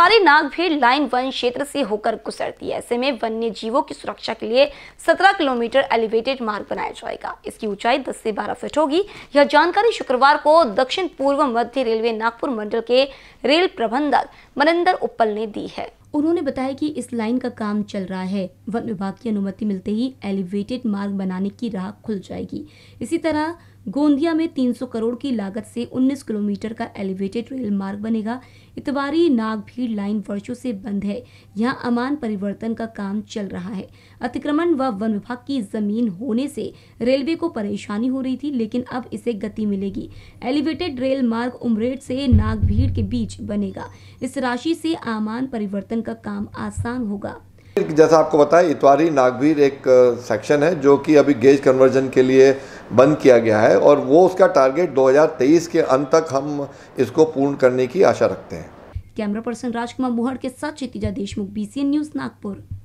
ज्वारी नाग भी line one क्षेत्र से होकर गुजरती है ऐसे में वन्य जीवों की सुरक्षा के लिए 17 किलोमीटर एलिवेटेड मार्ग बनाया जाएगा इसकी ऊंचाई 10 से 12 फीट होगी यह जानकारी शुक्रवार को दक्षिण पूर्व मध्य रेलवे नागपुर मंडल के रेल प्रबंधक मनिंदर उपल ने दी है उन्होंने बताया कि इस लाइन का काम चल रहा है वन विभाग की अनुमति मिलते ही एलिवेटेड मार्ग बनाने की राह खुल जाएगी इसी तरह गोंदिया में 300 करोड़ की लागत से 19 किलोमीटर का एलिवेटेड रेल मार्ग बनेगा इतवारी नागभीड़ लाइन वर्षों से बंद है यहां अमान परिवर्तन का काम चल रहा है अतिक्रमण व वन विभाग की जमीन होने से रेलवे को परेशानी हो रही थी लेकिन अब इसे गति मिलेगी एलिवेटेड रेल मार्ग उमरेड से नागभीड़ के बीच बनेगा इस राशि से अमान परिवर्तन का काम आसान होगा जैसा आपको बताया इतवारी नागभीर एक सेक्शन है जो कि अभी गेज कन्वर्जन के लिए बंद किया गया है और वो उसका टारगेट 2023 के अंत तक हम इसको पूर्ण करने की आशा रखते हैं कैमरा पर्सन राजकुमार मोहर के साथ क्षितिजा देशमुख बीसीएन न्यूज़ नागपुर